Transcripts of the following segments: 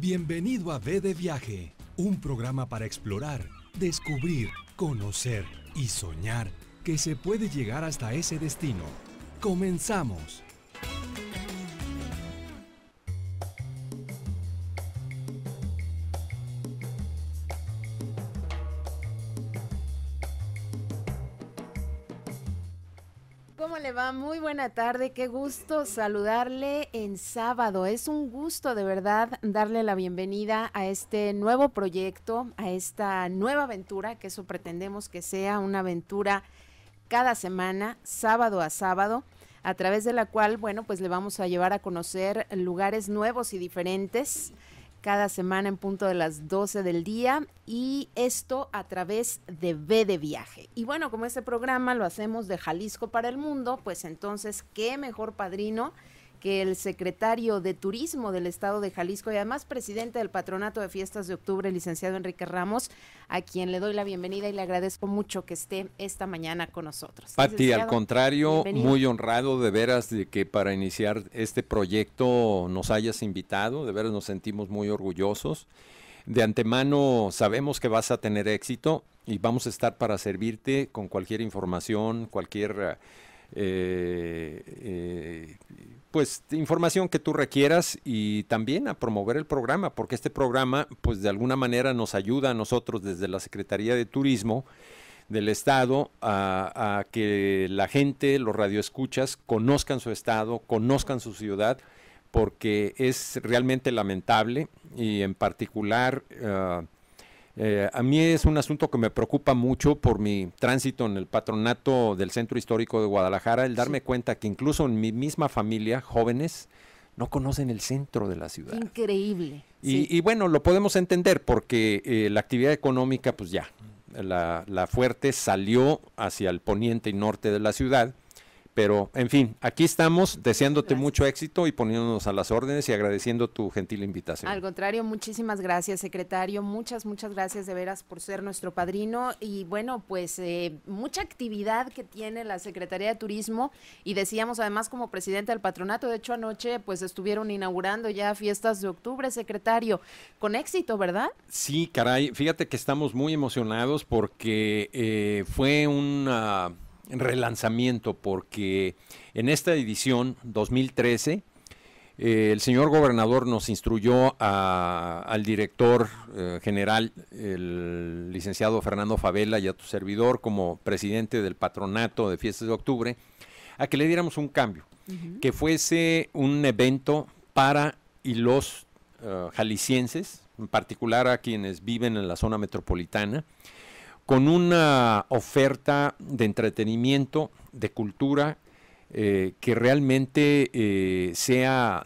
Bienvenido a B de Viaje, un programa para explorar, descubrir, conocer y soñar que se puede llegar hasta ese destino. ¡Comenzamos! ¿Cómo le va? Muy buena tarde, qué gusto saludarle en sábado. Es un gusto de verdad darle la bienvenida a este nuevo proyecto, a esta nueva aventura, que eso pretendemos que sea una aventura cada semana, sábado a sábado, a través de la cual, bueno, pues le vamos a llevar a conocer lugares nuevos y diferentes cada semana en punto de las 12 del día y esto a través de B de Viaje. Y bueno, como este programa lo hacemos de Jalisco para el mundo, pues entonces, qué mejor padrino que el secretario de Turismo del Estado de Jalisco y además presidente del Patronato de Fiestas de Octubre, licenciado Enrique Ramos, a quien le doy la bienvenida y le agradezco mucho que esté esta mañana con nosotros. Pati, al contrario, muy honrado de veras de que para iniciar este proyecto nos hayas invitado, de veras nos sentimos muy orgullosos. De antemano sabemos que vas a tener éxito y vamos a estar para servirte con cualquier información, cualquier... Eh, eh, pues información que tú requieras y también a promover el programa, porque este programa pues de alguna manera nos ayuda a nosotros desde la Secretaría de Turismo del Estado a, que la gente, los radioescuchas, conozcan su estado, conozcan su ciudad, porque es realmente lamentable y en particular... Ah, eh, a mí es un asunto que me preocupa mucho por mi tránsito en el patronato del Centro Histórico de Guadalajara, el darme cuenta que incluso en mi misma familia, jóvenes, no conocen el centro de la ciudad. Increíble. Y, bueno, lo podemos entender porque eh, la actividad económica, pues ya, la fuerte salió hacia el poniente y norte de la ciudad pero, en fin, aquí estamos deseándote mucho éxito y poniéndonos a las órdenes y agradeciendo tu gentil invitación. Al contrario, muchísimas gracias, secretario. Muchas, muchas gracias de veras por ser nuestro padrino. Y bueno, pues eh, mucha actividad que tiene la Secretaría de Turismo. Y decíamos además como presidente del patronato, de hecho anoche pues estuvieron inaugurando ya fiestas de octubre, secretario. Con éxito, ¿verdad? Sí, caray. Fíjate que estamos muy emocionados porque eh, fue una relanzamiento porque en esta edición 2013 eh, el señor gobernador nos instruyó al director eh, general, el licenciado Fernando Favela y a tu servidor como presidente del patronato de Fiestas de Octubre, a que le diéramos un cambio, que fuese un evento para y los eh, jaliscienses, en particular a quienes viven en la zona metropolitana, con una oferta de entretenimiento, de cultura, eh, que realmente eh, sea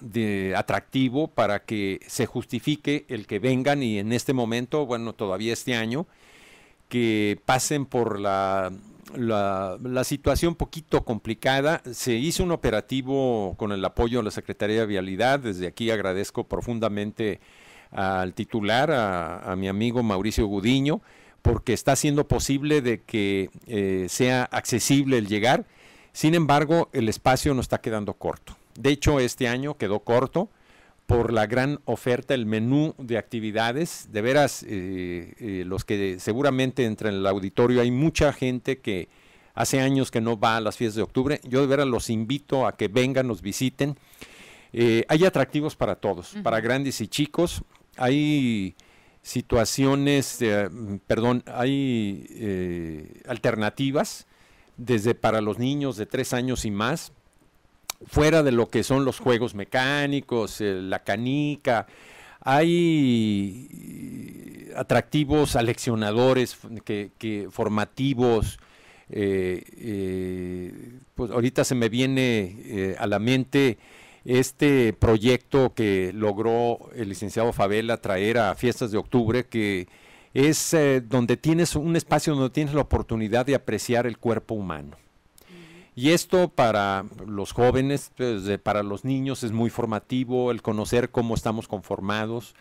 atractivo para que se justifique el que vengan y en este momento, bueno, todavía este año, que pasen por la, la, la situación poquito complicada. Se hizo un operativo con el apoyo de la Secretaría de Vialidad. Desde aquí agradezco profundamente al titular, a mi amigo Mauricio Gudiño, porque está siendo posible de que eh, sea accesible el llegar. Sin embargo, el espacio no está quedando corto. De hecho, este año quedó corto por la gran oferta, el menú de actividades. De veras, eh, eh, los que seguramente entran en el auditorio, hay mucha gente que hace años que no va a las fiestas de octubre. Yo de veras los invito a que vengan, nos visiten. hay atractivos para todos, para grandes y chicos. Hay situaciones, mm, perdón, hay eh, alternativas desde para los niños de tres años y más, fuera de lo que son los juegos mecánicos, eh, la canica, hay eh, atractivos aleccionadores que, formativos. pues ahorita se me viene a la mente este proyecto que logró el licenciado Favela traer a Fiestas de Octubre, que es eh, donde tienes un espacio donde tienes la oportunidad de apreciar el cuerpo humano. Y esto para los jóvenes, pues, para los niños es muy formativo, el conocer cómo estamos conformados,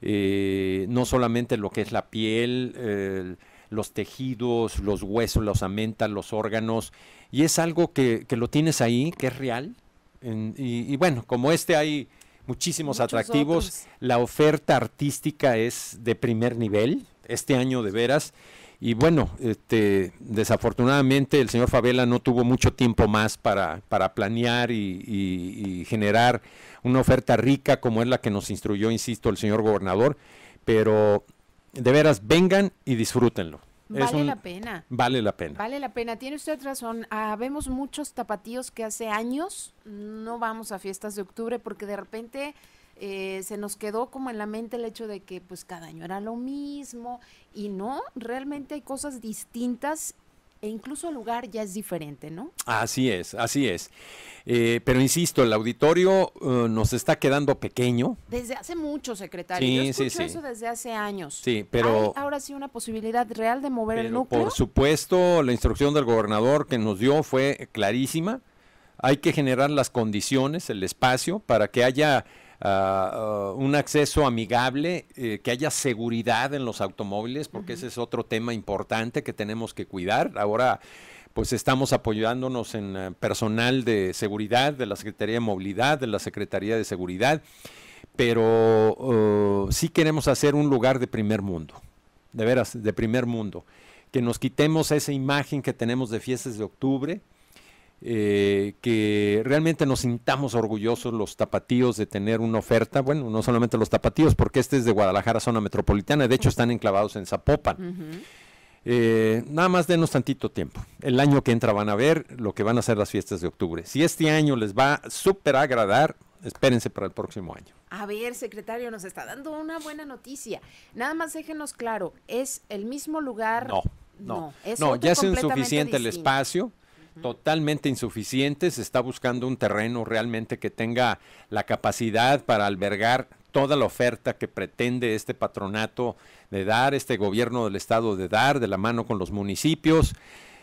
eh, no solamente lo que es la piel, los tejidos, los huesos, la osamenta, los órganos, y es algo que lo tienes ahí, que es real, y, bueno, como este hay muchísimos atractivos, la oferta artística es de primer nivel, este año de veras. Y bueno, este, desafortunadamente el señor Favela no tuvo mucho tiempo más para, planear y, generar una oferta rica como es la que nos instruyó, insisto, el señor gobernador. Pero de veras, vengan y disfrútenlo. Vale la pena. Vale la pena. Vale la pena. Tiene usted razón. Ah, vemos muchos tapatíos que hace años no vamos a fiestas de octubre porque de repente eh, se nos quedó como en la mente el hecho de que pues cada año era lo mismo y no, realmente hay cosas distintas e incluso el lugar ya es diferente, ¿no? Así es, así es. Eh, pero insisto, el auditorio eh, nos está quedando pequeño. Desde hace mucho, secretario. Sí, sí, eso desde hace años. Sí, pero... ahora sí una posibilidad real de mover el núcleo? Por supuesto, la instrucción del gobernador que nos dio fue clarísima. Hay que generar las condiciones, el espacio, para que haya Ah, ah, un acceso amigable, eh, que haya seguridad en los automóviles, porque ese es otro tema importante que tenemos que cuidar. Ahora, pues estamos apoyándonos en eh, personal de seguridad, de la Secretaría de Movilidad, de la Secretaría de Seguridad, pero oh, sí queremos hacer un lugar de primer mundo, de veras, de primer mundo, que nos quitemos esa imagen que tenemos de fiestas de octubre eh, que realmente nos sintamos orgullosos los tapatíos de tener una oferta, bueno, no solamente los tapatíos, porque este es de Guadalajara, zona metropolitana, de hecho están enclavados en Zapopan. Eh, nada más denos tantito tiempo. El año que entra van a ver lo que van a ser las fiestas de octubre. Si este año les va a súper agradar, espérense para el próximo año. A ver, secretario, nos está dando una buena noticia. Nada más déjenos claro, es el mismo lugar. No, no, no, ya es insuficiente el espacio totalmente insuficientes. Se está buscando un terreno realmente que tenga la capacidad para albergar toda la oferta que pretende este patronato de dar, este gobierno del estado de dar, de la mano con los municipios.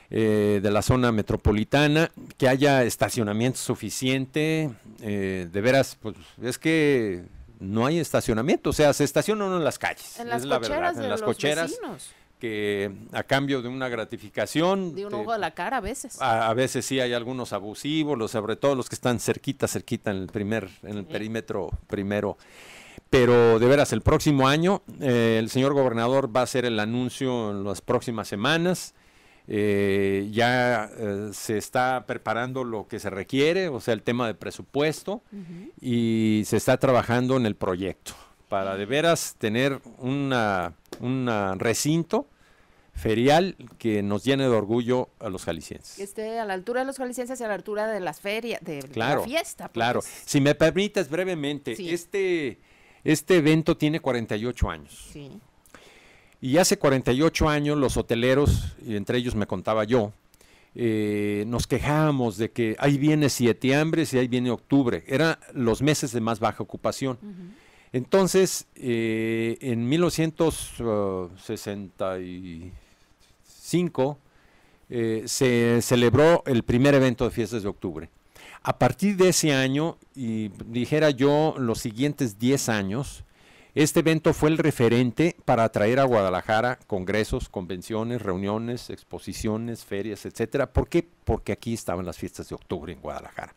Eh, de la zona metropolitana, que haya estacionamiento suficiente, eh, de veras, pues es que no hay estacionamiento, o sea, se estaciona uno en las calles, en las cocheras la verdad, en las cocheras que a cambio de una gratificación... De un a la cara a veces. A, veces sí hay algunos abusivos, sobre todo los que están cerquita, cerquita en el primer, en el perímetro primero. Pero de veras, el próximo año eh, el señor gobernador va a hacer el anuncio en las próximas semanas. Eh, ya eh, se está preparando lo que se requiere, o sea, el tema de presupuesto, y se está trabajando en el proyecto para de veras tener una, un recinto ferial que nos llene de orgullo a los jaliscienses. Que esté a la altura de los jaliscienses y a la altura de las ferias, de la fiesta. Pues. Claro, si me permites brevemente, este, este evento tiene 48 años. Sí. Y hace 48 años los hoteleros, entre ellos me contaba yo, eh, nos quejábamos de que ahí viene siete hambres y ahí viene octubre. Eran los meses de más baja ocupación. Entonces, eh, en 1965 eh, se celebró el primer evento de fiestas de octubre. A partir de ese año, y dijera yo los siguientes 10 años, este evento fue el referente para atraer a Guadalajara congresos, convenciones, reuniones, exposiciones, ferias, etc. ¿Por qué? Porque aquí estaban las fiestas de octubre en Guadalajara.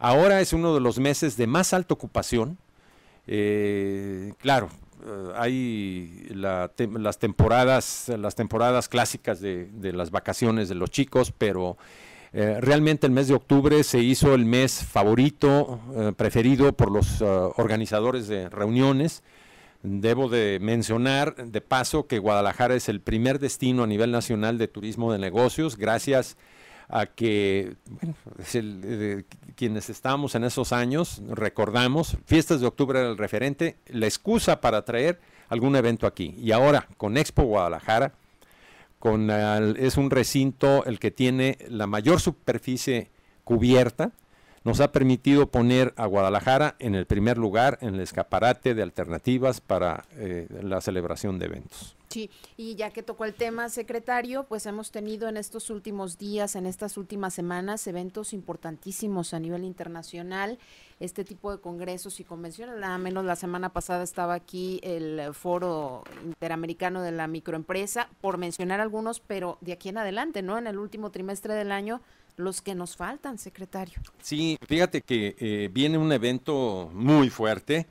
Ahora es uno de los meses de más alta ocupación eh, claro, eh, hay las temporadas, las temporadas clásicas de, las vacaciones de los chicos, pero eh, realmente el mes de octubre se hizo el mes favorito, preferido por los organizadores de reuniones. Debo de mencionar de paso que Guadalajara es el primer destino a nivel nacional de turismo de negocios, gracias a a que eh, quienes estábamos en esos años recordamos, fiestas de octubre era el referente, la excusa para traer algún evento aquí. Y ahora con Expo Guadalajara, con, es un recinto el que tiene la mayor superficie cubierta nos ha permitido poner a Guadalajara en el primer lugar en el escaparate de alternativas para eh, la celebración de eventos. Sí, y ya que tocó el tema, secretario, pues hemos tenido en estos últimos días, en estas últimas semanas, eventos importantísimos a nivel internacional, este tipo de congresos y convenciones. Nada menos la semana pasada estaba aquí el Foro Interamericano de la Microempresa, por mencionar algunos, pero de aquí en adelante, ¿no? En el último trimestre del año los que nos faltan, secretario. Sí, fíjate que eh, viene un evento muy fuerte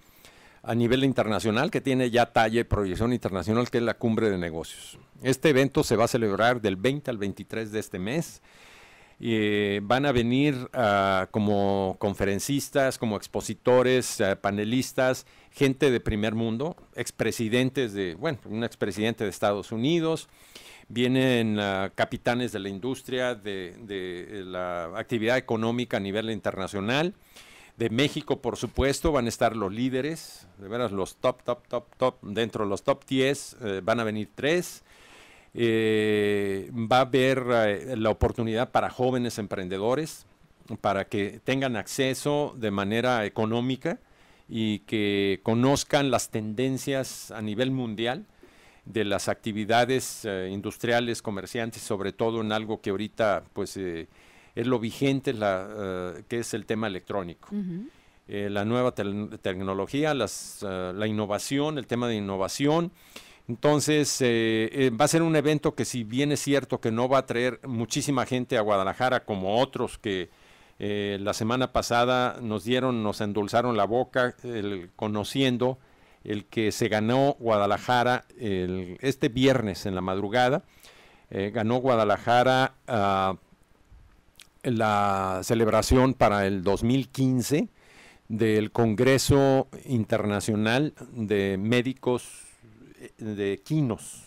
a nivel internacional que tiene ya talla y proyección internacional, que es la cumbre de negocios. Este evento se va a celebrar del 20 al 23 de este mes. Eh, van a venir ah, como conferencistas, como expositores, ah, panelistas, gente de primer mundo, expresidentes de, bueno, un expresidente de Estados Unidos, vienen ah, capitanes de la industria, de, eh, la actividad económica a nivel internacional. De México, por supuesto, van a estar los líderes, de veras los top, top, top, top. Dentro de los top 10 eh, van a venir tres. Eh, va a haber la oportunidad para jóvenes emprendedores, para que tengan acceso de manera económica y que conozcan las tendencias a nivel mundial de las actividades eh, industriales, comerciantes, sobre todo en algo que ahorita pues eh, es lo vigente, eh, que es el tema electrónico. la nueva tecnología, la innovación, el tema de innovación. Entonces, va a ser un evento que si bien es cierto que no va a traer muchísima gente a Guadalajara como otros que la semana pasada nos dieron, nos endulzaron la boca conociendo el que se ganó Guadalajara el, este viernes en la madrugada. Eh, ganó Guadalajara ah, la celebración para el 2015 del Congreso Internacional de Médicos eh, de Equinos.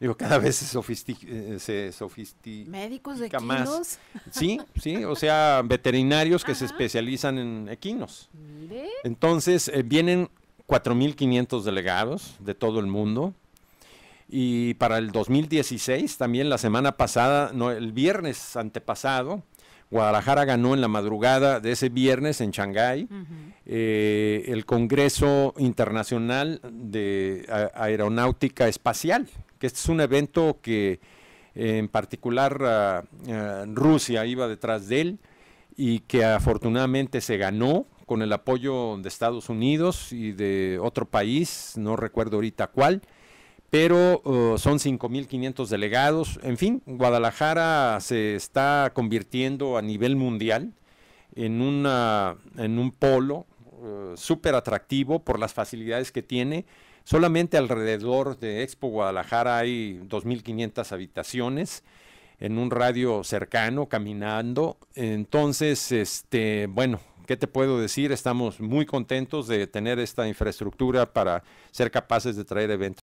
Digo, cada vez eh, se sofistica, ¿Médicos de más. Sí, sí, o sea, veterinarios que se especializan en equinos. Entonces, vienen 4.500 delegados de todo el mundo. Y para el 2016, también la semana pasada, no, el viernes antepasado, Guadalajara ganó en la madrugada de ese viernes en Shanghái eh, el Congreso Internacional de Aeronáutica Espacial, que este es un evento que en particular ah, ah, Rusia iba detrás de él y que afortunadamente se ganó con el apoyo de Estados Unidos y de otro país, no recuerdo ahorita cuál, pero uh, son 5.500 delegados. En fin, Guadalajara se está convirtiendo a nivel mundial en, una, en un polo uh, súper atractivo por las facilidades que tiene. Solamente alrededor de Expo Guadalajara hay 2.500 habitaciones en un radio cercano, caminando. Entonces, este, bueno, ¿Qué te puedo decir? Estamos muy contentos de tener esta infraestructura para ser capaces de traer eventos.